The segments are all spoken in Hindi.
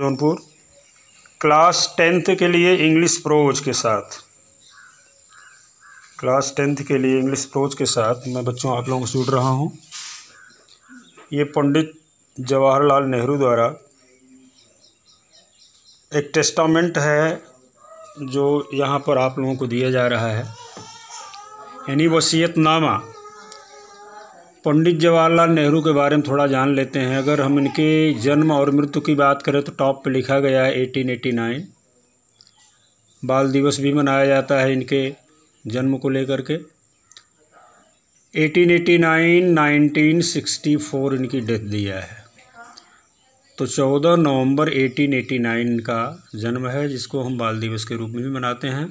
जौनपुर क्लास टेंथ के लिए इंग्लिश प्रोज के साथ क्लास टेंथ के लिए इंग्लिश प्रोज के साथ मैं बच्चों आप लोगों से जुड़ रहा हूँ ये पंडित जवाहरलाल नेहरू द्वारा एक टेस्टामेंट है जो यहाँ पर आप लोगों को दिया जा रहा है यानी वसीयतनामा पंडित जवाहरलाल नेहरू के बारे में थोड़ा जान लेते हैं अगर हम इनके जन्म और मृत्यु की बात करें तो टॉप पे लिखा गया है एटीन नाइन बाल दिवस भी मनाया जाता है इनके जन्म को लेकर के eighteen eighty nine nineteen sixty four इनकी डेथ दिया है तो चौदह नवंबर नाइन का जन्म है जिसको हम बाल दिवस के रूप में भी मनाते हैं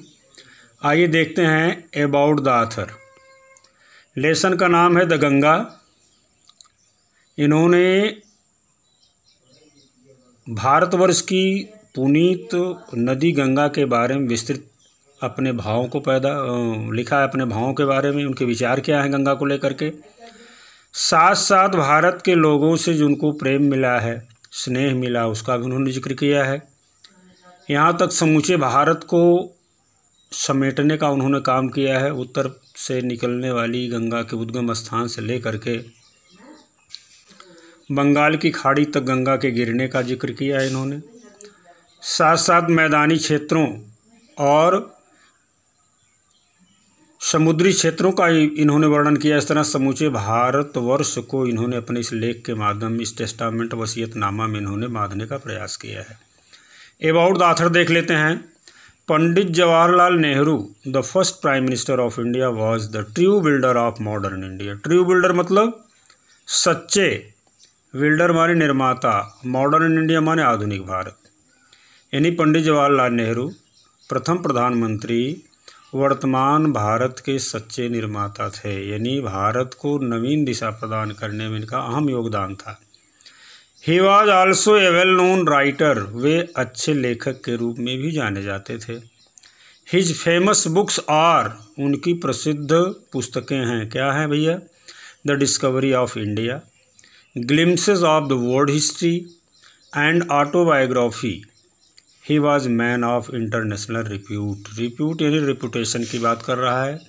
आइए देखते हैं अबाउट द आथर लेसन का नाम है द गंगा इन्होंने भारतवर्ष की पुनीत नदी गंगा के बारे में विस्तृत अपने भावों को पैदा लिखा है अपने भावों के बारे में उनके विचार क्या हैं गंगा को लेकर के साथ साथ भारत के लोगों से जिनको प्रेम मिला है स्नेह मिला उसका भी उन्होंने जिक्र किया है यहाँ तक समूचे भारत को समेटने का उन्होंने काम किया है उत्तर से निकलने वाली गंगा के उद्गम स्थान से लेकर के बंगाल की खाड़ी तक गंगा के गिरने का जिक्र किया है इन्होंने साथ साथ मैदानी क्षेत्रों और समुद्री क्षेत्रों का इन्होंने वर्णन किया इस तरह समूचे भारतवर्ष को इन्होंने अपने इस लेख के माध्यम इस टेस्टामेंट वसीयतनामा में इन्होंने बांधने का प्रयास किया है एबाउट दाथर देख लेते हैं Pandit Jawaharlal Nehru the first prime minister of India was the true builder of modern India true builder मतलब सच्चे बिल्डर माने निर्माता मॉडर्न इंडिया माने आधुनिक भारत यानी पंडित जवाहरलाल नेहरू प्रथम प्रधानमंत्री वर्तमान भारत के सच्चे निर्माता थे यानी भारत को नवीन दिशा प्रदान करने में इनका अहम योगदान था he was also a well known writer वे अच्छे लेखक के रूप में भी जाने जाते थे हिज फेमस बुक्स आर उनकी प्रसिद्ध पुस्तकें हैं क्या हैं भैया the discovery of India glimpses of the world history and autobiography he was man of international repute repute यानी रिप्यूटेशन की बात कर रहा है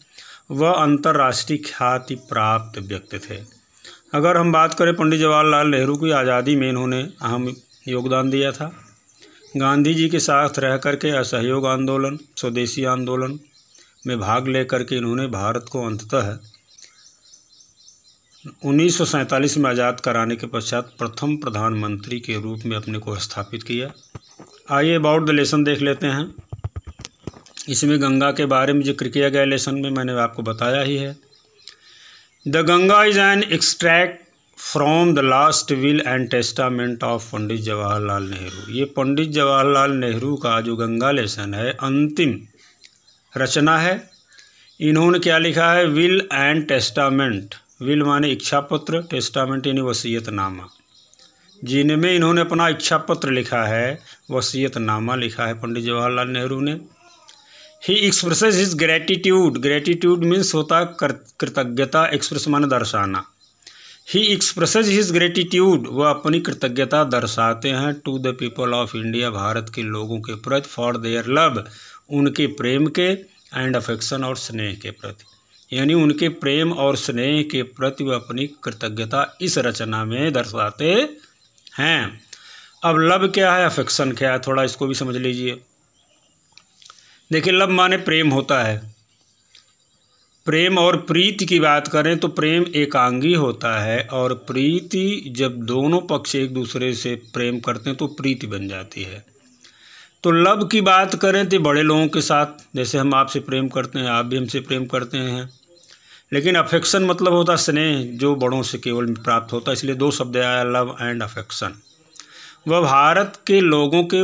वह अंतर्राष्ट्रीय ख्याति प्राप्त व्यक्ति थे अगर हम बात करें पंडित जवाहरलाल नेहरू की आज़ादी में इन्होंने अहम योगदान दिया था गांधी जी के साथ रह कर के असहयोग आंदोलन स्वदेशी आंदोलन में भाग ले के इन्होंने भारत को अंततः उन्नीस में आज़ाद कराने के पश्चात प्रथम प्रधानमंत्री के रूप में अपने को स्थापित किया आइए अबाउट द लेसन देख लेते हैं इसमें गंगा के बारे में जिक्र किया गया लेसन में मैंने आपको बताया ही है the Ganga is an extract from the last will and testament of Pandit Jawaharlal Nehru ये पंडित जवाहरलाल नेहरू का जो गंगा लेसन है अंतिम रचना है इन्होंने क्या लिखा है विल एंड टेस्टामेंट विल माने इच्छा पत्र टेस्टामेंट यानी वसीयतनामा जिनमें इन्होंने अपना इच्छा पत्र लिखा है वसीयतनामा लिखा है पंडित जवाहरलाल नेहरू ने he expresses his gratitude gratitude means होता कृतज्ञता एक्सप्रेस माने दर्शाना ही एक्सप्रेसेज हिज ग्रेटिट्यूड वह अपनी कृतज्ञता दर्शाते हैं to the people of India Bharat के लोगों के प्रति फॉर देयर लव उनके प्रेम के एंड अफेक्शन और स्नेह के प्रति यानी उनके प्रेम और स्नेह के प्रति वह अपनी कृतज्ञता इस रचना में दर्शाते हैं अब लव क्या है अफेक्शन क्या है थोड़ा इसको भी समझ लीजिए देखिए लव माने प्रेम होता है प्रेम और प्रीति की बात करें तो प्रेम एकांगी होता है और प्रीति जब दोनों पक्ष एक दूसरे से प्रेम करते हैं तो प्रीति बन जाती है तो लव की बात करें तो बड़े लोगों के साथ जैसे हम आपसे प्रेम करते हैं आप भी हमसे प्रेम करते हैं लेकिन अफेक्शन मतलब होता स्नेह जो बड़ों से केवल प्राप्त होता है इसलिए दो शब्द आया लव एंड अफेक्शन वह भारत के लोगों के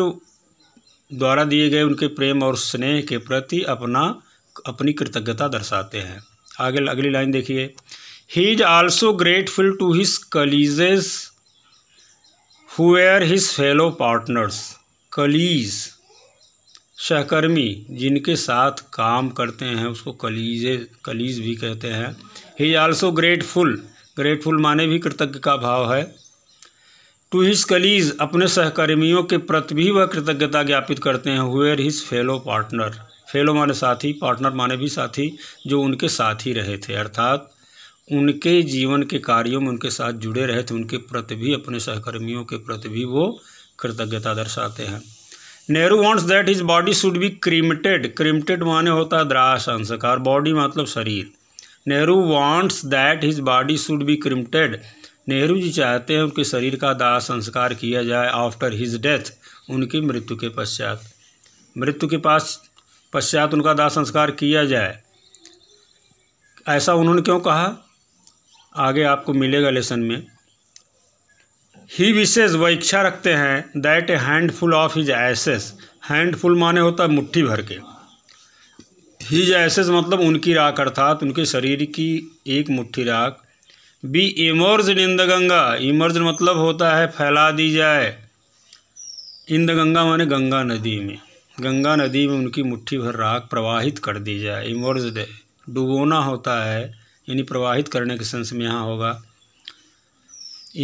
द्वारा दिए गए उनके प्रेम और स्नेह के प्रति अपना अपनी कृतज्ञता दर्शाते हैं आगे अगली लाइन देखिए he is also grateful to his colleagues who were his fellow partners colleague सहकर्मी जिनके साथ काम करते हैं उसको कलीजे कलीज भी कहते हैं he is also grateful grateful माने भी कृतज्ञ का भाव है टू हिस्स कलीज अपने सहकर्मियों के प्रति भी वह कृतज्ञता ज्ञापित करते हैं who were his fellow partner fellow माने साथी पार्टनर माने भी साथी जो उनके साथ ही रहे थे अर्थात उनके जीवन के कार्यों में उनके साथ जुड़े रहे थे उनके प्रति भी अपने सहकर्मियों के प्रति भी वो कृतज्ञता दर्शाते हैं Nehru wants that his body should be cremated cremated माने होता है द्रास अंसकार बॉडी मतलब शरीर Nehru wants that his body should be cremated Nehru ji चाहते हैं उनके शरीर का दाह संस्कार किया जाए आफ्टर हिज डेथ उनकी मृत्यु के पश्चात मृत्यु के पास पश्चात उनका दाह संस्कार किया जाए ऐसा उन्होंने क्यों कहा आगे आपको मिलेगा लेसन में ही विशेष वह इच्छा रखते हैं that a handful of his ashes handful माने होता है मुट्ठी भर के हिज एसेस मतलब उनकी राख अर्थात उनके शरीर की एक मुट्ठी राख be immerse in the Ganga immerse मतलब होता है फैला दी जाए इन द गंगा माने गंगा नदी में गंगा नदी में उनकी मुट्ठी भर राख प्रवाहित कर दी जाए इमर्ज डुबोना होता है यानी प्रवाहित करने के सेंस में यहाँ होगा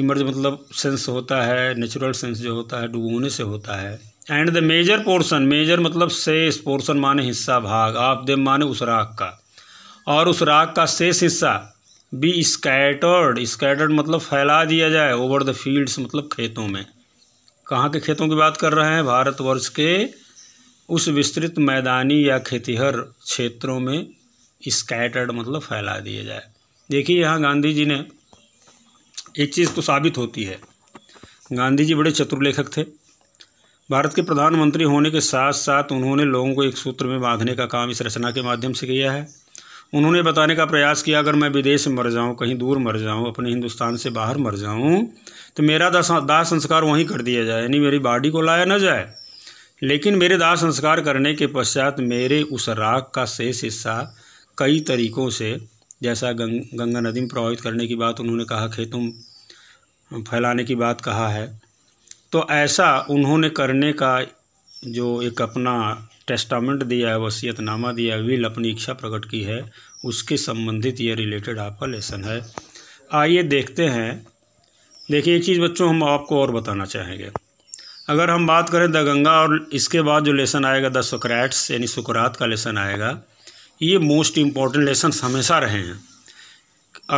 इमर्ज मतलब सेंस होता है नेचुरल सेंस जो होता है डुबोने से होता है and the major portion major मतलब शेष पोर्शन माने हिस्सा भाग आप दे माने उस राख का और उस राख का शेष हिस्सा बी स्कैटर्ड स्कैटर्ड मतलब फैला दिया जाए ओवर द फील्ड्स मतलब खेतों में कहाँ के खेतों की बात कर रहे हैं भारतवर्ष के उस विस्तृत मैदानी या खेतीहर क्षेत्रों में स्कैटर्ड मतलब फैला दिया जाए देखिए यहाँ गांधी जी ने एक चीज़ तो साबित होती है गांधी जी बड़े चतुर लेखक थे भारत के प्रधानमंत्री होने के साथ साथ उन्होंने लोगों को एक सूत्र में बांधने का काम इस रचना के माध्यम से किया है उन्होंने बताने का प्रयास किया अगर मैं विदेश मर जाऊं कहीं दूर मर जाऊं अपने हिंदुस्तान से बाहर मर जाऊं तो मेरा दाह संस्कार वहीं कर दिया जाए यानी मेरी बॉडी को लाया ना जाए लेकिन मेरे दाह संस्कार करने के पश्चात मेरे उस राख का शेष हिस्सा कई तरीक़ों से जैसा गंग, गंगा नदी में प्रभावित करने की बात उन्होंने कहा खेतों फैलाने की बात कहा है तो ऐसा उन्होंने करने का जो एक अपना टेस्टामेंट दिया है वसीयतनामा दिया है विल अपनी इच्छा प्रकट की है उसके संबंधित ये रिलेटेड आपका लेसन है आइए देखते हैं देखिए एक चीज़ बच्चों हम आपको और बताना चाहेंगे अगर हम बात करें द गंगा और इसके बाद जो लेसन आएगा द सुक्रैट्स यानी सुकरात का लेसन आएगा ये मोस्ट इम्पॉर्टेंट लेसन हमेशा रहे हैं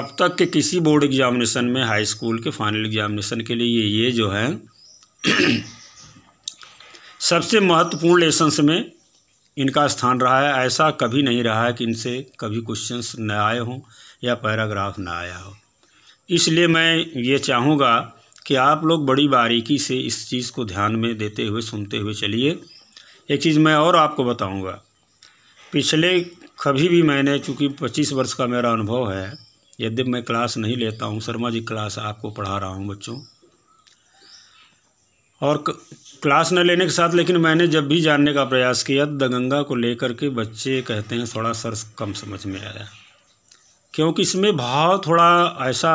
अब तक के किसी बोर्ड एग्जामिनेशन में हाई स्कूल के फाइनल एग्जामिनेशन के लिए ये जो है सबसे महत्वपूर्ण लेसन्स में इनका स्थान रहा है ऐसा कभी नहीं रहा है कि इनसे कभी क्वेश्चंस न आए हों या पैराग्राफ ना आया हो इसलिए मैं ये चाहूँगा कि आप लोग बड़ी बारीकी से इस चीज़ को ध्यान में देते हुए सुनते हुए चलिए एक चीज़ मैं और आपको बताऊँगा पिछले कभी भी मैंने चूँकि पच्चीस वर्ष का मेरा अनुभव है यद्यप मैं क्लास नहीं लेता हूँ शर्मा जी क्लास आपको पढ़ा रहा हूँ बच्चों और क्लास न लेने के साथ लेकिन मैंने जब भी जानने का प्रयास किया तो दगंगा को लेकर के बच्चे कहते हैं थोड़ा सर कम समझ में आया क्योंकि इसमें भाव थोड़ा ऐसा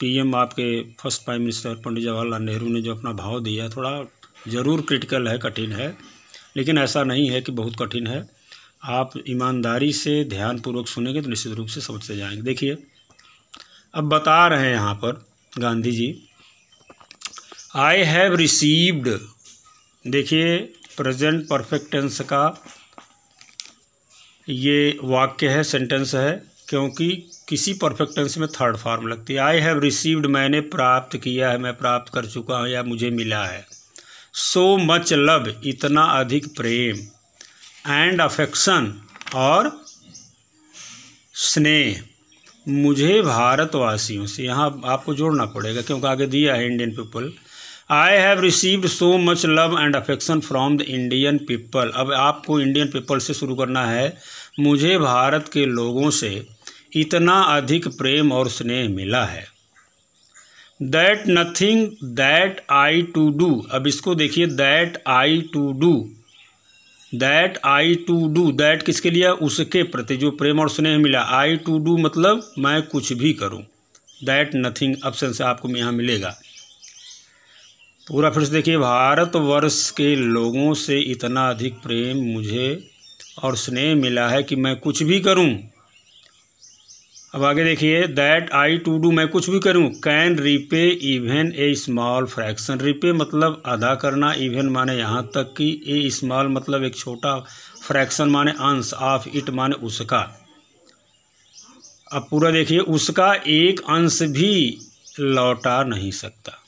पीएम आपके first prime minister Pandit Jawaharlal Nehru ने जो अपना भाव दिया थोड़ा ज़रूर क्रिटिकल है कठिन है लेकिन ऐसा नहीं है कि बहुत कठिन है आप ईमानदारी से ध्यानपूर्वक सुनेंगे तो निश्चित रूप से समझते जाएंगे देखिए अब बता रहे हैं यहाँ पर Gandhi ji I have received देखिए प्रेजेंट परफेक्ट टेंस का ये वाक्य है सेंटेंस है क्योंकि किसी परफेक्ट टेंस में थर्ड फॉर्म लगती है आई हैव रिसीव्ड मैंने प्राप्त किया है मैं प्राप्त कर चुका हूँ या मुझे मिला है सो मच लव इतना अधिक प्रेम एंड अफेक्शन और स्नेह मुझे भारतवासियों से यहाँ आपको जोड़ना पड़ेगा क्योंकि आगे दिया है Indian people I have received so much love and affection from the Indian people अब आपको इंडियन पीपल से शुरू करना है मुझे भारत के लोगों से इतना अधिक प्रेम और स्नेह मिला है that nothing that I to do अब इसको देखिए that I to do that I to do that किसके लिए उसके प्रति जो प्रेम और स्नेह मिला आई टू डू मतलब मैं कुछ भी करूँ दैट नथिंग ऑप्शन से आपको यहाँ मिलेगा पूरा फिर से देखिए भारतवर्ष के लोगों से इतना अधिक प्रेम मुझे और स्नेह मिला है कि मैं कुछ भी करूं अब आगे देखिए दैट आई टू डू मैं कुछ भी करूं can repay even a small fraction repay मतलब अदा करना इवन माने यहाँ तक कि ए स्मॉल मतलब एक छोटा फ्रैक्शन माने अंश ऑफ इट माने उसका अब पूरा देखिए उसका एक अंश भी लौटा नहीं सकता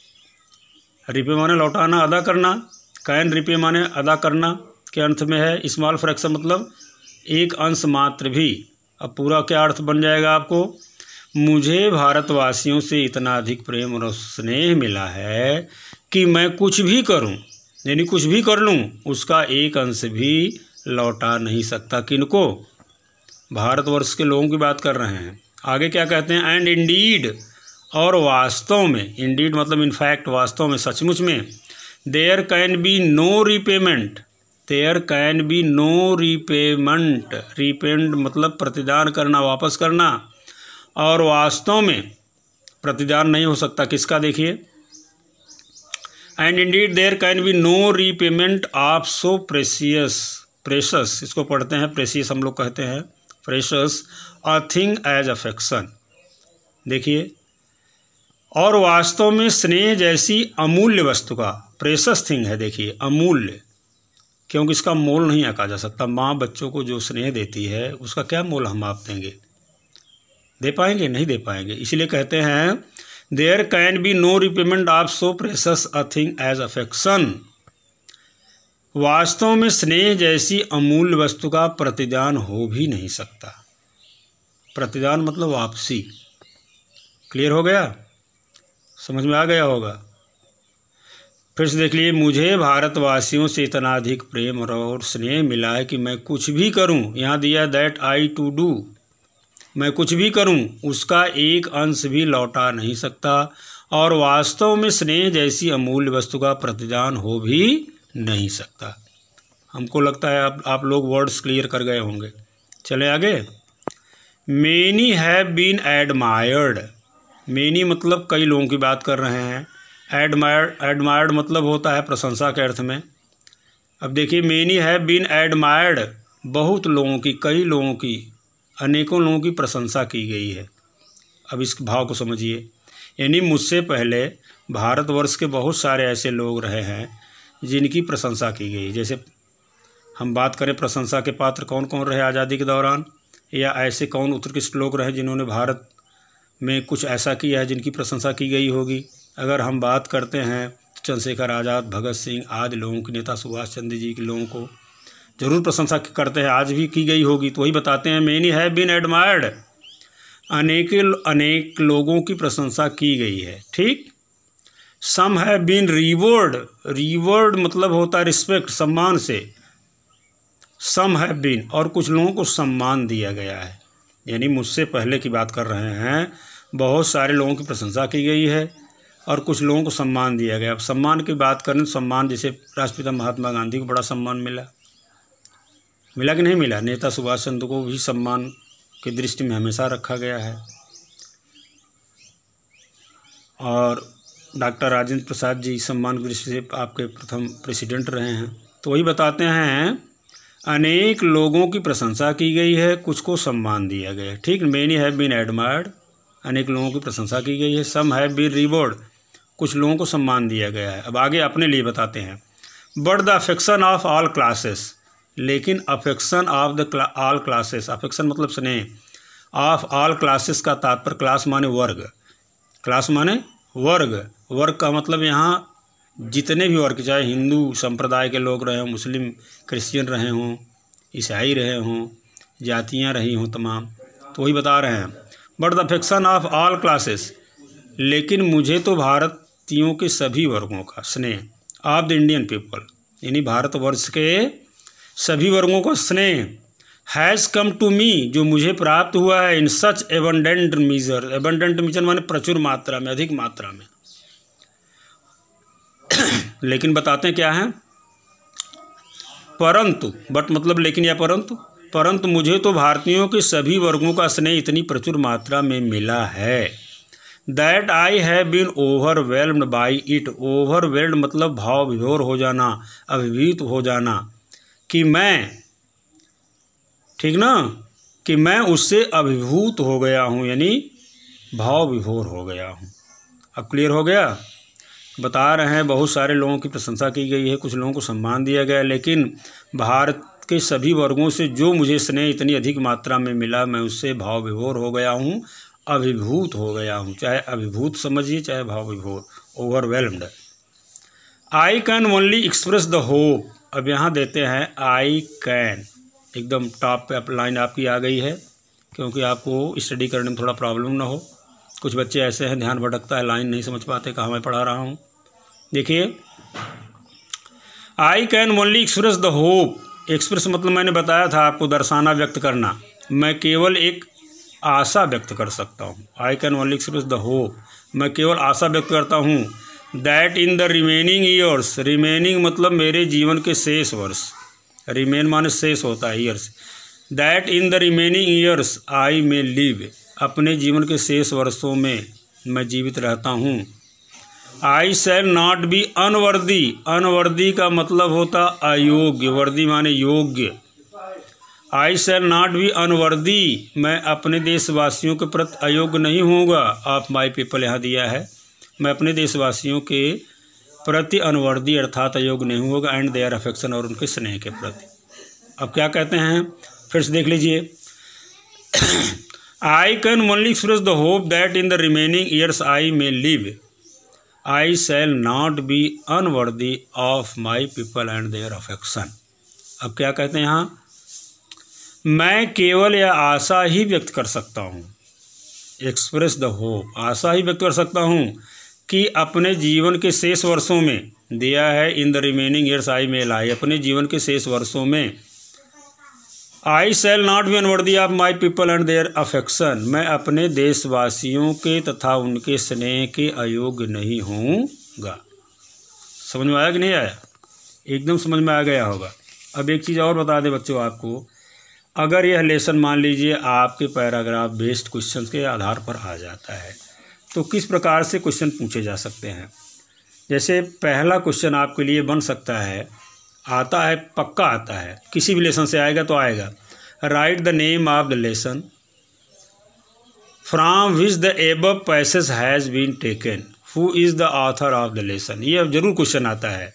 रिपे माने लौटाना अदा करना कैन रिपे माने अदा करना के अर्थ में है स्मॉल फ्रैक्शन मतलब एक अंश मात्र भी अब पूरा क्या अर्थ बन जाएगा आपको मुझे भारतवासियों से इतना अधिक प्रेम और स्नेह मिला है कि मैं कुछ भी करूं यानी कुछ भी कर लूं उसका एक अंश भी लौटा नहीं सकता किनको भारतवर्ष के लोगों की बात कर रहे हैं आगे क्या कहते हैं एंड इंडीड और वास्तव में इंडीड मतलब इनफैक्ट वास्तव में सचमुच में there can be no repayment there can be no repayment repaid मतलब प्रतिदान करना वापस करना और वास्तव में प्रतिदान नहीं हो सकता किसका देखिए and indeed there can be no repayment of so precious precious इसको पढ़ते हैं प्रेसियस हम लोग कहते हैं precious a thing as affection देखिए और वास्तव में स्नेह जैसी अमूल्य वस्तु का प्रेसस थिंग है देखिए अमूल्य क्योंकि इसका मोल नहीं आका जा सकता माँ बच्चों को जो स्नेह देती है उसका क्या मोल हम आप देंगे दे पाएंगे नहीं दे पाएंगे इसलिए कहते हैं there can be no repayment of so precious a thing as affection वास्तव में स्नेह जैसी अमूल्य वस्तु का प्रतिदान हो भी नहीं सकता प्रतिदान मतलब वापसी क्लियर हो गया समझ में आ गया होगा फिर से देख लीजिए मुझे भारतवासियों से इतना अधिक प्रेम और स्नेह मिला है कि मैं कुछ भी करूं यहाँ दिया दैट आई टू डू मैं कुछ भी करूं उसका एक अंश भी लौटा नहीं सकता और वास्तव में स्नेह जैसी अमूल्य वस्तु का प्रतिदान हो भी नहीं सकता हमको लगता है आप आप लोग वर्ड्स क्लियर कर गए होंगे चले आगे many have been admired many मतलब कई लोगों की बात कर रहे हैं एडमायर्ड एडमायर्ड मतलब होता है प्रशंसा के अर्थ में अब देखिए मेनी है बीन एडमायर्ड बहुत लोगों की कई लोगों की अनेकों लोगों की प्रशंसा की गई है अब इस भाव को समझिए यानी मुझसे पहले भारतवर्ष के बहुत सारे ऐसे लोग रहे हैं जिनकी प्रशंसा की गई जैसे हम बात करें प्रशंसा के पात्र कौन कौन रहे आज़ादी के दौरान या ऐसे कौन उत्कृष्ट लोग रहे जिन्होंने भारत में कुछ ऐसा किया है जिनकी प्रशंसा की गई होगी अगर हम बात करते हैं तो चंद्रशेखर आज़ाद भगत सिंह आदि लोगों के नेता सुभाष चंद्र जी के लोगों को ज़रूर प्रशंसा करते हैं आज भी की गई होगी तो वही बताते हैं मैनी हैव बीन एडमायर्ड अनेक अनेक लोगों की प्रशंसा की गई है ठीक सम है बीन रिवॉर्ड रिवॉर्ड मतलब होता है रिस्पेक्ट सम्मान से सम हैव बीन और कुछ लोगों को सम्मान दिया गया है यानी मुझसे पहले की बात कर रहे हैं बहुत सारे लोगों की प्रशंसा की गई है और कुछ लोगों को सम्मान दिया गया अब सम्मान की बात करें तो सम्मान जैसे राष्ट्रपिता महात्मा गांधी को बड़ा सम्मान मिला मिला कि नहीं मिला नेता सुभाष चंद्र को भी सम्मान की दृष्टि में हमेशा रखा गया है और डॉक्टर राजेंद्र प्रसाद जी सम्मान की दृष्टि से आपके प्रथम प्रेसिडेंट रहे हैं तो वही बताते हैं अनेक लोगों की प्रशंसा की गई है कुछ को सम्मान दिया गया ठीक मैनी हैव बीन एडमायर्ड अनेक लोगों की प्रशंसा की गई है सम है बी रिवॉर्ड कुछ लोगों को सम्मान दिया गया है अब आगे अपने लिए बताते हैं but the affection of all classes लेकिन affection of the all classes affection मतलब स्नेह ऑफ ऑल क्लासेस का तात्पर्य क्लास माने वर्ग क्लास माने वर्ग वर्ग का मतलब यहाँ जितने भी वर्ग चाहे हिंदू संप्रदाय के लोग रहे हों मुस्लिम क्रिश्चियन रहे हों ईसाई रहे हों जातियाँ रही हों तमाम तो वही बता रहे हैं but the affection of all classes लेकिन मुझे तो भारतीयों के सभी वर्गों का स्नेह ऑफ द इंडियन पीपल यानी भारतवर्ष के सभी वर्गों का स्नेह हैज़ कम टू मी जो मुझे प्राप्त हुआ है in such abundant measure abundant measure माने प्रचुर मात्रा में अधिक मात्रा में लेकिन बताते क्या है परंतु बट मतलब लेकिन या परंतु परंतु मुझे तो भारतीयों के सभी वर्गों का स्नेह इतनी प्रचुर मात्रा में मिला है that I have been overwhelmed by it overwhelmed मतलब भाव विभोर हो जाना अभिभूत हो जाना कि मैं ठीक ना कि मैं उससे अभिभूत हो गया हूँ यानी भाव विभोर हो गया हूँ अब क्लियर हो गया बता रहे हैं बहुत सारे लोगों की प्रशंसा की गई है कुछ लोगों को सम्मान दिया गया लेकिन भारत के सभी वर्गों से जो मुझे स्नेह इतनी अधिक मात्रा में मिला मैं उससे भाव विभोर हो गया हूँ अभिभूत हो गया हूँ चाहे अभिभूत समझिए चाहे भाव विभोर overwhelmed I can only express the hope अब यहाँ देते हैं आई कैन एकदम टॉप पे लाइन आपकी आ गई है क्योंकि आपको स्टडी करने में थोड़ा प्रॉब्लम ना हो कुछ बच्चे ऐसे हैं ध्यान भटकता है लाइन नहीं समझ पाते कहाँ मैं पढ़ा रहा हूँ देखिए I can only express the hope express मतलब मैंने बताया था आपको दर्शाना व्यक्त करना मैं केवल एक आशा व्यक्त कर सकता हूँ I can only express the hope मैं केवल आशा व्यक्त करता हूँ that in the remaining years remaining मतलब मेरे जीवन के शेष वर्ष रिमेन माने शेष होता है years that in the remaining years I may live अपने जीवन के शेष वर्षों में मैं जीवित रहता हूँ I shall not be unworthy unworthy का मतलब होता अयोग्य वर्दी माने योग्य I shall not be unworthy मैं अपने देशवासियों के प्रति अयोग्य नहीं होगा आप माई पीपल यहाँ दिया है मैं अपने देशवासियों के प्रति अनवर्दी अर्थात अयोग्य नहीं होगा एंड देयर अफेक्शन और उनके स्नेह के प्रति अब क्या कहते हैं फिर से देख लीजिए I can only express the hope that in the remaining years I may live I shall not be unworthy of my people and their affection अब क्या कहते हैं यहाँ मैं केवल यह आशा ही व्यक्त कर सकता हूँ एक्सप्रेस द होप आशा ही व्यक्त कर सकता हूँ कि अपने जीवन के शेष वर्षों में दिया है in the remaining years I may I अपने जीवन के शेष वर्षों में I shall not be unworthy of my people and their affection मैं अपने देशवासियों के तथा उनके स्नेह के अयोग्य नहीं होऊंगा समझ में आया कि नहीं आया एकदम समझ में आ गया होगा अब एक चीज़ और बता दें बच्चों आपको अगर यह लेसन मान लीजिए आपके पैराग्राफ बेस्ड क्वेश्चन के आधार पर आ जाता है तो किस प्रकार से क्वेश्चन पूछे जा सकते हैं जैसे पहला क्वेश्चन आपके लिए बन सकता है आता है पक्का आता है किसी भी लेसन से आएगा तो आएगा write the name of the lesson from which the above passage has been taken who is the author of the lesson ये अब जरूर क्वेश्चन आता है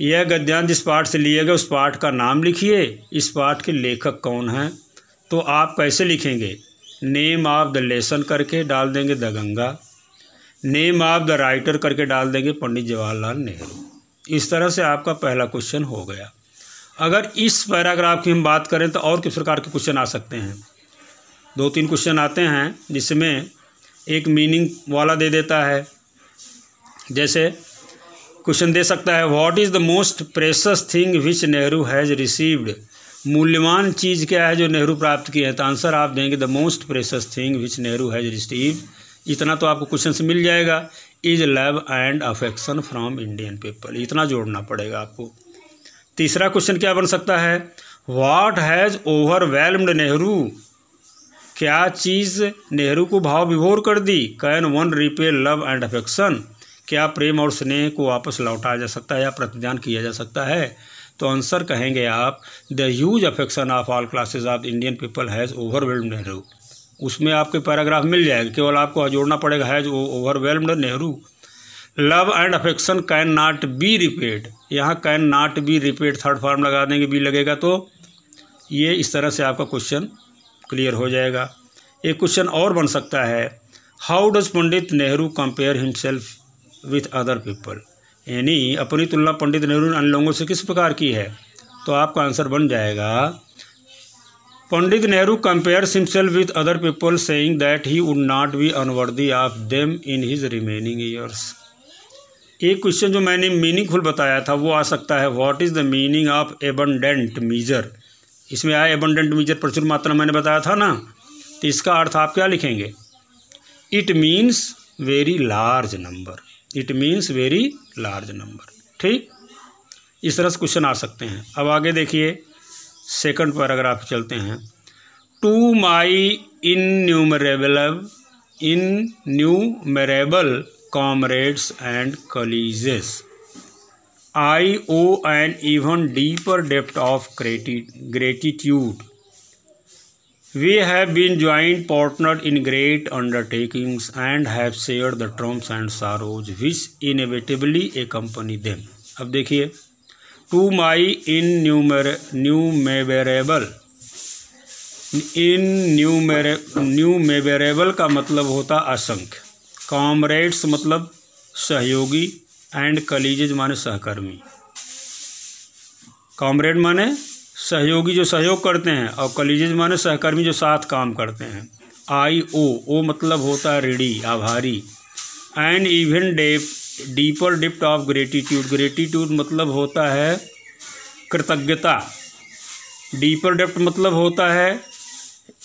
यह गद्यांश जिस पाठ से लिए गए उस पाठ का नाम लिखिए इस पाठ के लेखक कौन हैं तो आप कैसे लिखेंगे नेम ऑफ द लेसन करके डाल देंगे the Ganga name of the writer करके डाल देंगे पंडित जवाहरलाल नेहरू इस तरह से आपका पहला क्वेश्चन हो गया अगर इस पैराग्राफ की हम बात करें तो और किस प्रकार के क्वेश्चन आ सकते हैं दो तीन क्वेश्चन आते हैं जिसमें एक मीनिंग वाला दे देता है जैसे क्वेश्चन दे सकता है what is the most precious thing which Nehru has received मूल्यवान चीज़ क्या है जो नेहरू प्राप्त किए हैं तो आंसर आप देंगे the most precious thing which Nehru has received इतना तो आपको क्वेश्चन से मिल जाएगा is love and affection from Indian people इतना जोड़ना पड़ेगा आपको तीसरा क्वेश्चन क्या बन सकता है वाट हैज़ ओवरवेलम्ड नेहरू क्या चीज़ नेहरू को भाव विभोर कर दी can one repay love and affection क्या प्रेम और स्नेह को वापस लौटाया जा सकता है या प्रतिदान किया जा सकता है तो आंसर कहेंगे आप the huge affection of all classes of Indian people has overwhelmed Nehru उसमें आपके पैराग्राफ मिल जाएगा केवल आपको जोड़ना पड़ेगा has overwhelmed Nehru love and affection can not be repaid यहाँ can not be repeat third form लगा देंगे बी लगेगा तो ये इस तरह से आपका क्वेश्चन क्लियर हो जाएगा एक क्वेश्चन और बन सकता है how does Pandit Nehru compare himself with other people यानी अपनी तुलना पंडित नेहरू ने अन्य लोगों से किस प्रकार की है तो आपका आंसर बन जाएगा Pandit Nehru compare himself with other people saying that he would not be unworthy of them in his remaining years एक क्वेश्चन जो मैंने मीनिंगफुल बताया था वो आ सकता है what is the meaning of abundant measure इसमें आया एबंडेंट मीजर प्रचुर मात्रा मैंने बताया था ना तो इसका अर्थ आप क्या लिखेंगे it means very large number it means very large number ठीक इस तरह से क्वेश्चन आ सकते हैं अब आगे देखिए सेकंड पैराग्राफ चलते हैं to my innumerable innumerable comrades and colleagues I owe an even deeper डेप्ट of gratitude we have been joint partner in great undertakings and have share the triumphs and sorrows which inevitably accompany them अब देखिए टू माई इन न्यू मेवेरेबल इन न्यूमेरे मेवेरेबल का मतलब होता असंख्य कॉमरेड्स मतलब सहयोगी एंड कलीजेज माने सहकर्मी कॉमरेड माने सहयोगी जो सहयोग करते हैं और कलीजेज माने सहकर्मी जो साथ काम करते हैं आई ओ ओ मतलब होता है रेडी आभारी एंड इवन डेप डीपर डिप्ट ऑफ ग्रेटिट्यूड ग्रेटिट्यूड मतलब होता है कृतज्ञता डीपर डिप्ट मतलब होता है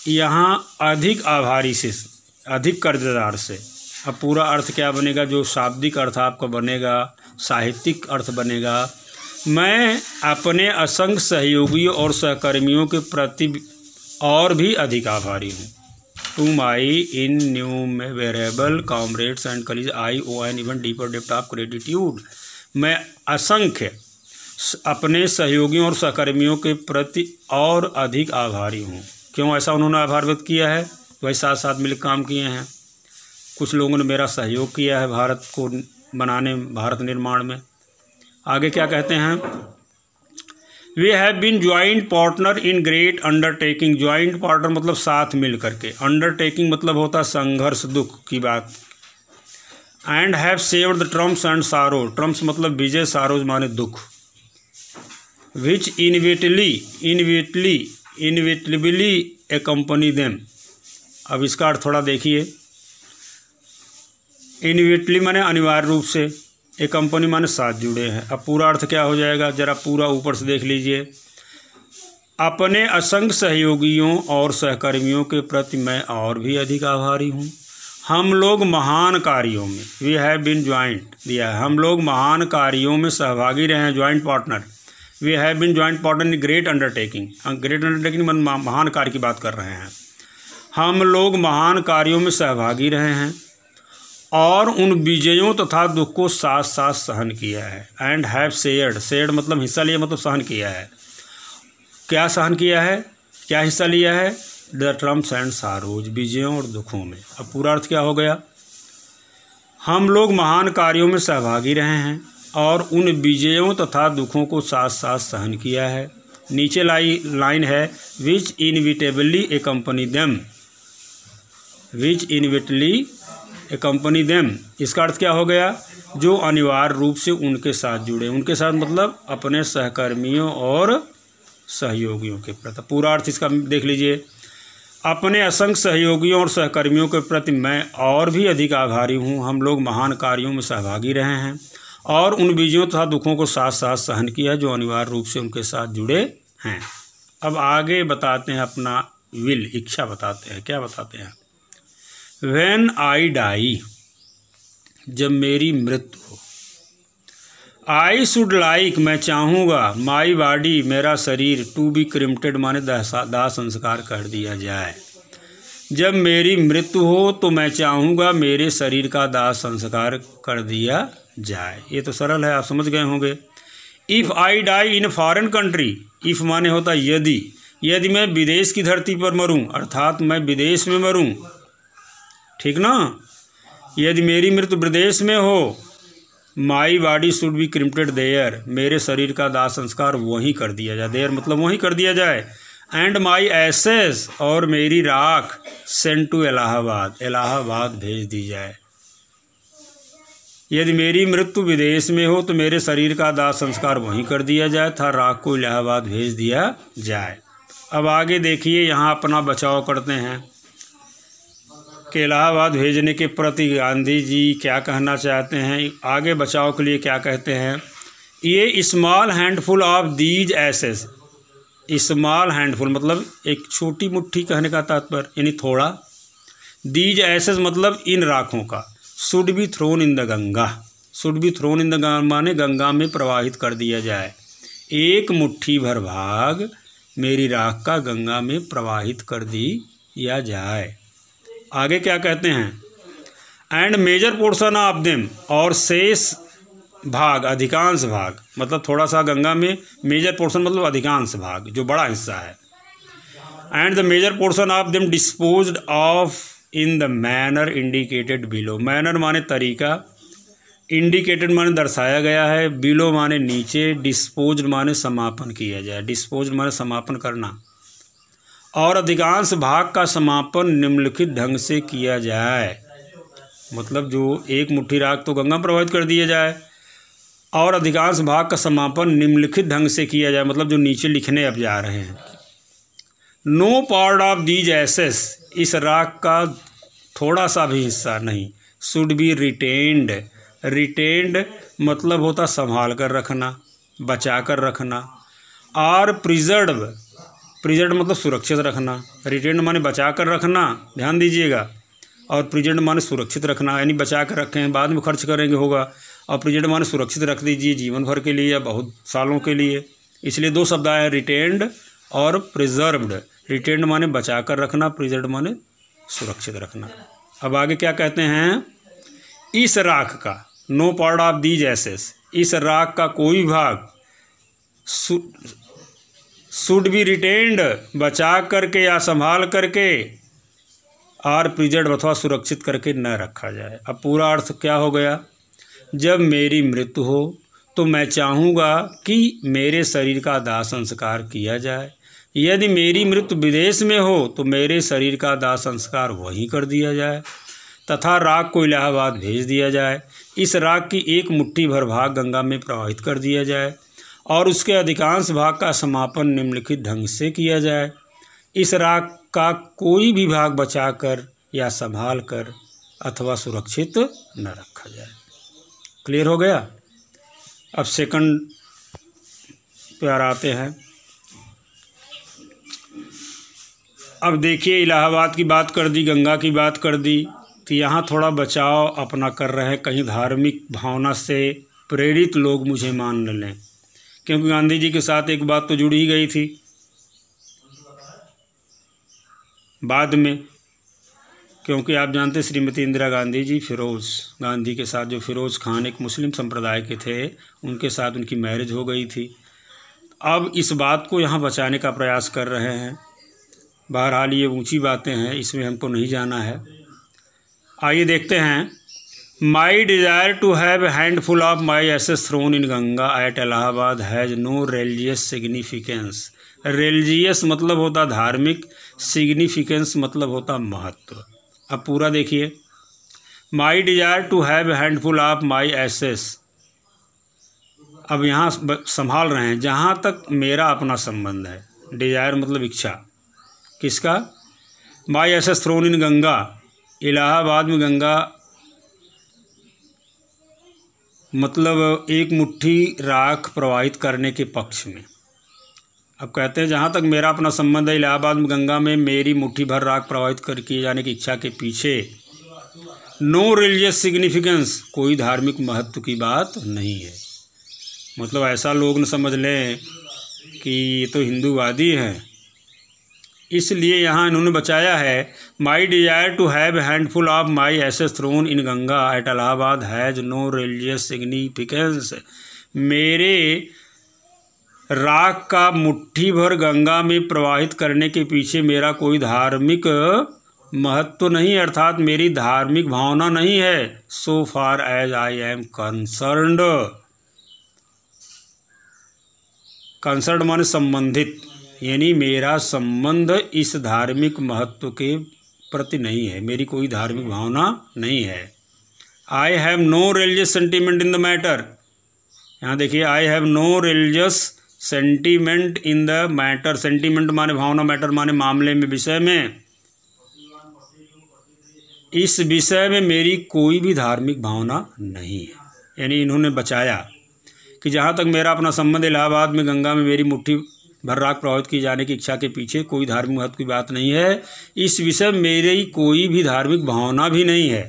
यहाँ अधिक आभारी से अधिक कर्जदार से अब पूरा अर्थ क्या बनेगा जो शाब्दिक अर्थ आपका बनेगा साहित्यिक अर्थ बनेगा मैं अपने असंग सहयोगियों और सहकर्मियों के प्रति और भी अधिक आभारी हूँ to my innumerable comrades and colleagues I owe an even deeper डिप्ट ऑफ क्रेडिट्यूड मैं असंख्य अपने सहयोगियों और सहकर्मियों के प्रति और अधिक आभारी हूँ क्यों ऐसा उन्होंने आभार व्यक्त किया है वही साथ साथ मिल काम किए हैं कुछ लोगों ने मेरा सहयोग किया है भारत को बनाने भारत निर्माण में आगे क्या कहते हैं we have been joint partner in great undertaking joint partner मतलब साथ मिल करके अंडरटेकिंग मतलब होता संघर्ष दुख की बात and have saved the triumphs and sorrow triumphs मतलब विजय सारोज माने दुख विच इनविटली इनविटली इनविटली ए कंपनी देम अब इसका अर्थ थोड़ा देखिए इनविटली माने अनिवार्य रूप से ये कंपनी माने साथ जुड़े हैं अब पूरा अर्थ क्या हो जाएगा जरा पूरा ऊपर से देख लीजिए अपने असंग सहयोगियों और सहकर्मियों के प्रति मैं और भी अधिक आभारी हूँ हम लोग महान कार्यों में वी हैव बिन ज्वाइंट दिया है हम लोग महान कार्यों में सहभागी रहे हैं joint partner we have been joint partner in great undertaking great undertaking महान कार्य की बात कर रहे हैं हम लोग महान कार्यों में सहभागी रहे हैं और उन विजयों तथा तो दुख को साथ साथ सहन किया है एंड हैव शेयर्ड शेयर्ड मतलब हिस्सा लिया मतलब सहन किया है क्या सहन किया है क्या हिस्सा लिया है द ट्रम्प्स एंड सारोज विजयों और दुखों में अब पूरा अर्थ क्या हो गया हम लोग महान कार्यों में सहभागी रहे हैं और उन विजयों तथा दुखों को साथ साथ सहन किया है नीचे लाई लाइन है which inevitably accompany them which inevitably accompany them इसका अर्थ क्या हो गया जो अनिवार्य रूप से उनके साथ जुड़े उनके साथ मतलब अपने सहकर्मियों और सहयोगियों के प्रति तो पूरा अर्थ इसका देख लीजिए अपने असंख्य सहयोगियों और सहकर्मियों के प्रति मैं और भी अधिक आभारी हूँ हम लोग महान कार्यों में सहभागी रहे हैं और उन बीजों तथा दुखों को साथ साथ सहन किया जो अनिवार्य रूप से उनके साथ जुड़े हैं अब आगे बताते हैं अपना विल इच्छा बताते हैं क्या बताते हैं वैन आई डाई जब मेरी मृत्यु हो आई शुड लाइक मैं चाहूँगा माई बॉडी मेरा शरीर टू बी क्रिमटेड माने दाह संस्कार कर दिया जाए जब मेरी मृत्यु हो तो मैं चाहूँगा मेरे शरीर का दाह संस्कार कर दिया जाए ये तो सरल है आप समझ गए होंगे if I die in foreign country if माने होता यदि यदि मैं विदेश की धरती पर मरूं अर्थात मैं विदेश में मरूं ठीक ना यदि मेरी मृत्यु विदेश में हो my body should be cremated there मेरे शरीर का दाह संस्कार वहीं कर दिया जाए देयर मतलब वहीं कर दिया जाए एंड माई एसेस और मेरी राख सेंट टू इलाहाबाद इलाहाबाद भेज दी जाए यदि मेरी मृत्यु विदेश में हो तो मेरे शरीर का दाह संस्कार वहीं कर दिया जाए था राख को इलाहाबाद भेज दिया जाए अब आगे देखिए यहाँ अपना बचाव करते हैं के इलाहाबाद भेजने के प्रति गांधी जी क्या कहना चाहते हैं आगे बचाव के लिए क्या कहते हैं ये small handful of these ashes small handful मतलब एक छोटी मुट्ठी कहने का तात्पर्य यानी थोड़ा दीज एसेस मतलब इन राखों का should be thrown in the Ganga should be thrown in the Ganga माने गंगा में प्रवाहित कर दिया जाए एक मुट्ठी भर भाग मेरी राख का गंगा में प्रवाहित कर दिया जाए आगे क्या कहते हैं and major portion of them और शेष भाग अधिकांश भाग मतलब थोड़ा सा गंगा में मेजर पोर्शन मतलब अधिकांश भाग जो बड़ा हिस्सा है and the major portion of them dispose of in the manner indicated below manner माने तरीका इंडिकेटेड माने दर्शाया गया है बिलो माने नीचे डिस्पोज माने समापन किया जाए डिस्पोज माने समापन करना और अधिकांश भाग का समापन निम्नलिखित ढंग से किया जाए मतलब जो एक मुट्ठी राग तो गंगा प्रभावित कर दिया जाए और अधिकांश भाग का समापन निम्नलिखित ढंग से किया जाए मतलब जो नीचे लिखने अब जा रहे हैं no part of these ashes इस राग का थोड़ा सा भी हिस्सा नहीं शुड बी रिटेन्ड रिटेन्ड मतलब होता संभाल कर रखना बचा कर रखना आर प्रिजर्व प्रिजेंट मतलब सुरक्षित रखना रिटेंड माने बचा कर रखना ध्यान दीजिएगा और प्रिजेंट माने सुरक्षित रखना यानी बचा कर रखें बाद में खर्च करेंगे होगा और प्रिजेंट माने सुरक्षित रख दीजिए जीवन भर के लिए या बहुत सालों के लिए इसलिए दो शब्द आए रिटेंड और प्रिजर्व्ड रिटेंड माने बचा कर रखना प्रिजर्व माने सुरक्षित रखना अब आगे क्या कहते हैं इस राख का no part of these ashes इस राख का कोई भाग शुड बी रिटेन्ड बचा करके या संभाल करके आर प्रिजर्ड अथवा सुरक्षित करके न रखा जाए अब पूरा अर्थ क्या हो गया जब मेरी मृत्यु हो तो मैं चाहूँगा कि मेरे शरीर का दाह संस्कार किया जाए यदि मेरी मृत्यु विदेश में हो तो मेरे शरीर का दाह संस्कार वहीं कर दिया जाए तथा राग को इलाहाबाद भेज दिया जाए इस राग की एक मुट्ठी भर भाग गंगा में प्रवाहित कर दिया जाए और उसके अधिकांश भाग का समापन निम्नलिखित ढंग से किया जाए इस राग का कोई भी भाग बचाकर या संभाल कर अथवा सुरक्षित न रखा जाए क्लियर हो गया अब सेकंड प्यार आते हैं अब देखिए इलाहाबाद की बात कर दी गंगा की बात कर दी तो यहाँ थोड़ा बचाव अपना कर रहे हैं कहीं धार्मिक भावना से प्रेरित लोग मुझे मान लें क्योंकि गांधी जी के साथ एक बात तो जुड़ ही गई थी बाद में क्योंकि आप जानते श्रीमती इंदिरा गांधी जी फ़िरोज़ गांधी के साथ जो फ़िरोज़ खान एक मुस्लिम संप्रदाय के थे उनके साथ उनकी मैरिज हो गई थी अब इस बात को यहाँ बचाने का प्रयास कर रहे हैं बहरहाल ये ऊंची बातें हैं इसमें हमको नहीं जाना है आइए देखते हैं My desire to have a handful of my ashes thrown in Ganga at Allahabad has no religious significance. religious मतलब होता धार्मिक significance मतलब होता महत्व अब पूरा देखिए My desire to have a handful of my ashes अब यहाँ संभाल रहे हैं जहाँ तक मेरा अपना संबंध है डिजायर मतलब इच्छा किसका my ashes thrown in Ganga Allahabad में गंगा मतलब एक मुट्ठी राख प्रवाहित करने के पक्ष में अब कहते हैं जहाँ तक मेरा अपना संबंध है इलाहाबाद में गंगा में मेरी मुट्ठी भर राख प्रवाहित कर किए जाने की इच्छा के पीछे नो रिलीजियस सिग्निफिकेंस कोई धार्मिक महत्व की बात नहीं है मतलब ऐसा लोग न समझ लें कि ये तो हिंदूवादी हैं इसलिए यहाँ इन्होंने बचाया है my desire to have handful of my ashes thrown in Ganga at Allahabad has no religious significance मेरे राख का मुट्ठी भर गंगा में प्रवाहित करने के पीछे मेरा कोई धार्मिक महत्व नहीं अर्थात मेरी धार्मिक भावना नहीं है so far as I am concern concern मान संबंधित यानी मेरा संबंध इस धार्मिक महत्व के प्रति नहीं है मेरी कोई धार्मिक भावना नहीं है I have no religious sentiment in the matter यहाँ देखिए I have no religious sentiment in the matter sentiment माने भावना मैटर माने मामले में विषय में इस विषय में मेरी कोई भी धार्मिक भावना नहीं है यानी इन्होंने बचाया कि जहाँ तक मेरा अपना संबंध इलाहाबाद में गंगा में मेरी मुट्ठी भर्राक प्रभावित किए जाने की इच्छा के पीछे कोई धार्मिक महत्व की बात नहीं है इस विषय मेरी कोई भी धार्मिक भावना भी नहीं है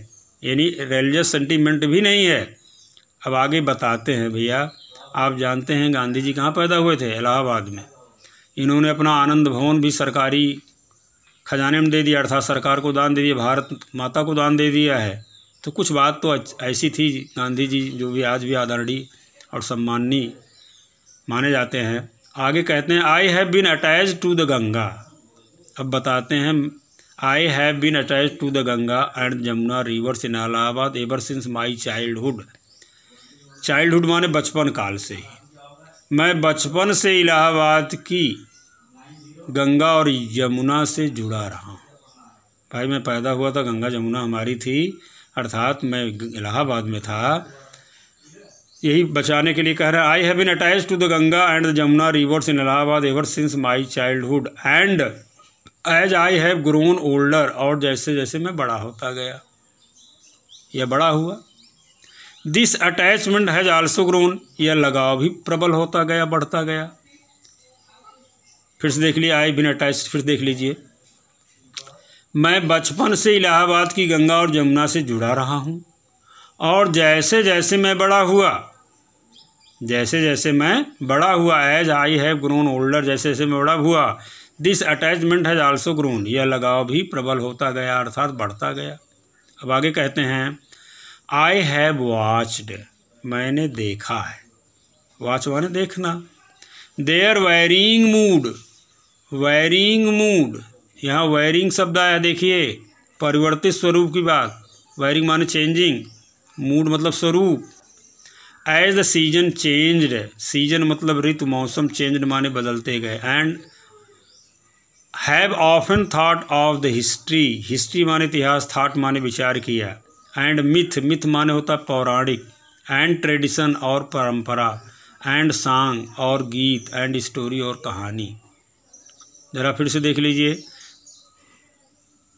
यानी रिलीजियस सेंटिमेंट भी नहीं है अब आगे बताते हैं भैया आप जानते हैं गांधी जी कहाँ पैदा हुए थे इलाहाबाद में इन्होंने अपना आनंद भवन भी सरकारी खजाने में दे दिया अर्थात सरकार को दान दे दिया भारत माता को दान दे दिया है तो कुछ बात तो ऐसी थी गांधी जी जो भी आज भी आदरणीय और सम्माननीय माने जाते हैं आगे कहते हैं I have been attach to the Ganga अब बताते हैं I have been attach to the Ganga and Jamuna rivers in Allahabad ever since my childhood childhood माने बचपन काल से ही मैं बचपन से इलाहाबाद की गंगा और यमुना से जुड़ा रहा हूँ भाई मैं पैदा हुआ था गंगा यमुना हमारी थी अर्थात मैं इलाहाबाद में था यही बचाने के लिए कह रहा है I have been attach to the Ganga and the Jamuna rivers in Allahabad ever since my childhood and as I have grown older और जैसे जैसे मैं बड़ा होता गया यह बड़ा हुआ this attachment has also grown यह लगाव भी प्रबल होता गया बढ़ता गया फिर से देख लिया आई बिन अटैच फिर देख लीजिए मैं बचपन से इलाहाबाद की गंगा और जमुना से जुड़ा रहा हूँ और जैसे जैसे मैं बड़ा हुआ जैसे जैसे मैं बड़ा हुआ as I have grown older जैसे जैसे मैं बड़ा हुआ this attachment has also grown यह लगाव भी प्रबल होता गया अर्थात बढ़ता गया अब आगे कहते हैं आई हैव वॉचड मैंने देखा है वॉच माने देखना their varying mood varying mood यहाँ वेरिंग शब्द आया देखिए परिवर्तित स्वरूप की बात वेरिंग माने चेंजिंग मूड मतलब स्वरूप as the season changed season मतलब ऋतु मौसम चेंज्ड माने बदलते गए and have often thought of the history history माने इतिहास थाट माने विचार किया एंड मिथ मिथ माने होता पौराणिक एंड ट्रेडिशन और परंपरा एंड सॉन्ग और गीत एंड स्टोरी और कहानी ज़रा फिर से देख लीजिए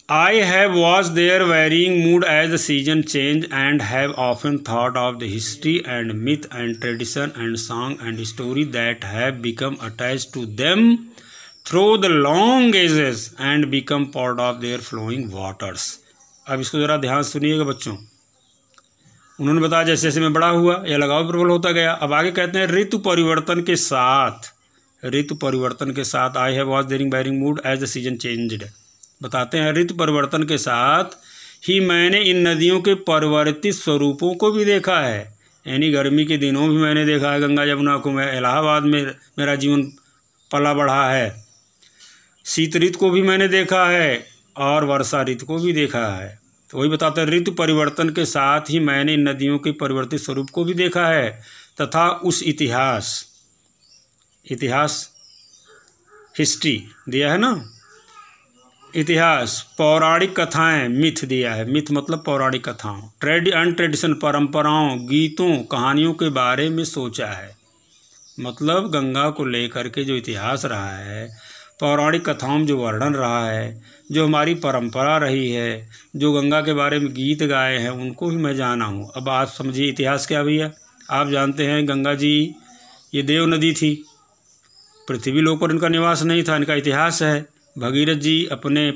I have watched their varying mood as the season change and have often thought of the history and myth and tradition and song and story that have become attached to them through the long ages and become part of their flowing waters. अब इसको ज़रा ध्यान सुनिएगा बच्चों उन्होंने बताया जैसे जैसे मैं बड़ा हुआ यह लगाव प्रबल होता गया अब आगे कहते हैं ऋतु परिवर्तन के साथ ऋतु परिवर्तन के साथ I have was daring varying mood as the season changed बताते हैं ऋतु परिवर्तन के साथ ही मैंने इन नदियों के परिवर्तित स्वरूपों को भी देखा है यानी गर्मी के दिनों भी मैंने देखा है गंगा यमुना को मैं इलाहाबाद में मेरा जीवन पला बढ़ा है शीत ऋतु को भी मैंने देखा है और वर्षा ऋतु को भी देखा है तो वही बताते हैं ऋतु परिवर्तन के साथ ही मैंने इन नदियों के परिवर्तित स्वरूप को भी देखा है तथा उस इतिहास इतिहास हिस्ट्री दिया है ना इतिहास पौराणिक कथाएं मिथ दिया है मिथ मतलब पौराणिक कथाओं ट्रेड ट्रेडिशन परंपराओं गीतों कहानियों के बारे में सोचा है मतलब गंगा को लेकर के जो इतिहास रहा है पौराणिक कथाओं में जो वर्णन रहा है जो हमारी परंपरा रही है जो गंगा के बारे में गीत गाए हैं उनको भी मैं जाना हूँ अब आप समझिए इतिहास क्या भैया आप जानते हैं गंगा जी ये देव नदी थी पृथ्वी लोग पर इनका निवास नहीं था इनका इतिहास है भगीरथ जी अपने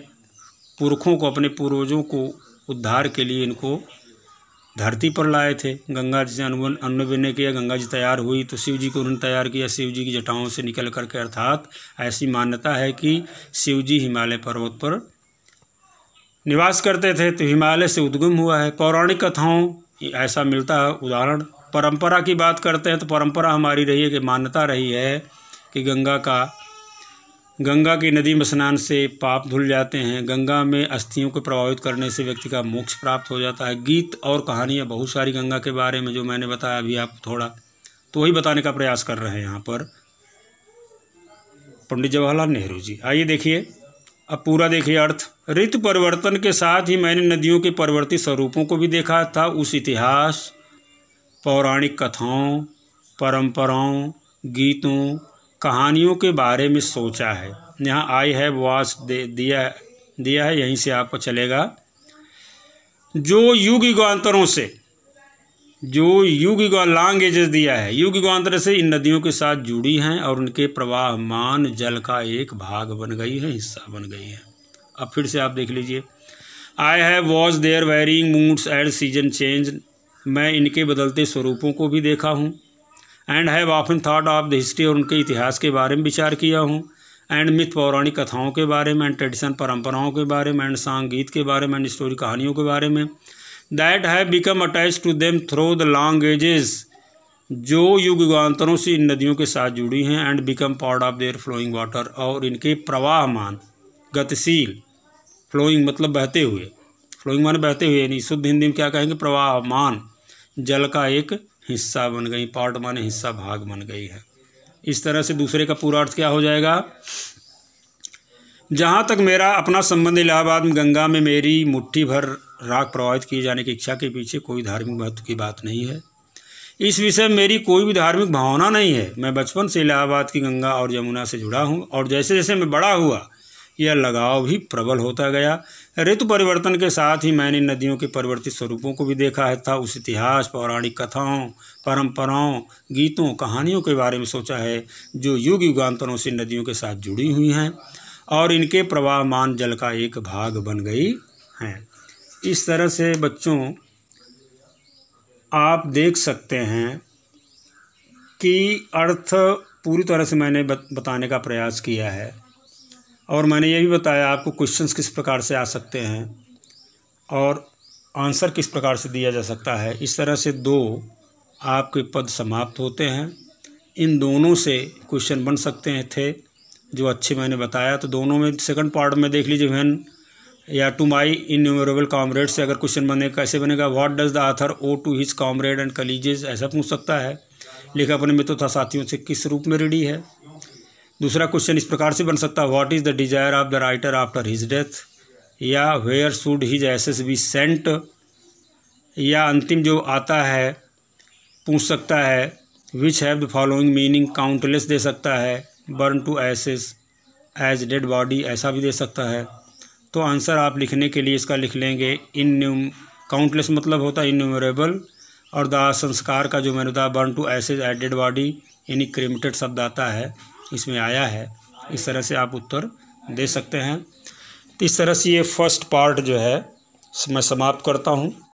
पुरखों को अपने पूर्वजों को उद्धार के लिए इनको धरती पर लाए थे गंगा जी से अनुबन अन्न बिन्ने किया गंगा जी तैयार हुई तो शिव जी को उन्होंने तैयार किया शिव जी की जटाओं से निकल करके अर्थात ऐसी मान्यता है कि शिव जी हिमालय पर्वत पर निवास करते थे तो हिमालय से उद्गम हुआ है पौराणिक कथाओं ऐसा मिलता है उदाहरण परंपरा की बात करते हैं तो परंपरा हमारी रही है कि मान्यता रही है कि गंगा का गंगा की नदी में स्नान से पाप धुल जाते हैं गंगा में अस्थियों को प्रभावित करने से व्यक्ति का मोक्ष प्राप्त हो जाता है गीत और कहानियाँ बहुत सारी गंगा के बारे में जो मैंने बताया अभी आप थोड़ा तो वही बताने का प्रयास कर रहे हैं यहाँ पर पंडित जवाहरलाल नेहरू जी आइए देखिए अब पूरा देखिए अर्थ ऋतु परिवर्तन के साथ ही मैंने नदियों के परिवर्तित स्वरूपों को भी देखा था उस इतिहास पौराणिक कथाओं परंपराओं गीतों कहानियों के बारे में सोचा है यहाँ आई है वाच दे दिया दिया है यहीं से आपको चलेगा जो युग युगान्तरों से जो युग एजेस दिया है युग युगान्तर से इन नदियों के साथ जुड़ी हैं और उनके प्रवाहमान जल का एक भाग बन गई है हिस्सा बन गई है अब फिर से आप देख लीजिए I have watch their varying moods and season change मैं इनके बदलते स्वरूपों को भी देखा हूँ and have often thought of the history और उनके इतिहास के बारे में विचार किया हूँ एंड मिथ पौराणिक कथाओं के बारे में एंड ट्रेडिशन परंपराओं के बारे में एंड सांग गीत के बारे में एंड स्टोरी कहानियों के बारे में that have become attach to them through the long ages जो युग युगांतरों से इन नदियों के साथ जुड़ी हैं and become part of their flowing water और इनके प्रवाहमान गतिशील फ्लोइंग मतलब बहते हुए फ्लोइंग माने बहते हुए यानी शुद्ध हिंदी में क्या कहेंगे प्रवाहमान जल का एक हिस्सा बन गई पार्ट माने हिस्सा भाग बन गई है इस तरह से दूसरे का पूरा अर्थ क्या हो जाएगा जहाँ तक मेरा अपना संबंध इलाहाबाद में गंगा में मेरी मुट्ठी भर राग प्रवाहित किए जाने की इच्छा के पीछे कोई धार्मिक महत्व की बात नहीं है इस विषय में मेरी कोई भी धार्मिक भावना नहीं है मैं बचपन से इलाहाबाद की गंगा और यमुना से जुड़ा हूँ और जैसे जैसे मैं बड़ा हुआ यह लगाव भी प्रबल होता गया ऋतु परिवर्तन के साथ ही मैंने नदियों के परिवर्तित स्वरूपों को भी देखा है था उस इतिहास पौराणिक कथाओं परंपराओं गीतों कहानियों के बारे में सोचा है जो युग युगांतरों से नदियों के साथ जुड़ी हुई हैं और इनके प्रवाहमान जल का एक भाग बन गई हैं इस तरह से बच्चों आप देख सकते हैं कि अर्थ पूरी तरह से मैंने बताने का प्रयास किया है और मैंने ये भी बताया आपको क्वेश्चंस किस प्रकार से आ सकते हैं और आंसर किस प्रकार से दिया जा सकता है इस तरह से दो आपके पद समाप्त होते हैं इन दोनों से क्वेश्चन बन सकते हैं थे जो अच्छे मैंने बताया तो दोनों में सेकंड पार्ट में देख लीजिए वेन या टू माई इन्यूमरेबल कॉमरेड से अगर क्वेश्चन बने कैसे बनेगा what does the author owe to his comrade and colleagues ऐसा पूछ सकता है लेखा अपने मित्रों तथा तो साथियों से किस रूप में रेडी है दूसरा क्वेश्चन इस प्रकार से बन सकता है what is the desire of the writer after his death या where should his ashes be sent या अंतिम जो आता है पूछ सकता है which have the following meaning countless दे सकता है burn to ashes as dead body ऐसा भी दे सकता है तो आंसर आप लिखने के लिए इसका लिख लेंगे इन काउंटलेस मतलब होता है इन्यूमरेबल और द संस्कार का जो मैंने burn to ashes as dead body यानी क्रिमिटेड शब्द आता है इसमें आया है इस तरह से आप उत्तर दे सकते हैं तो इस तरह से ये फर्स्ट पार्ट जो है मैं समाप्त करता हूँ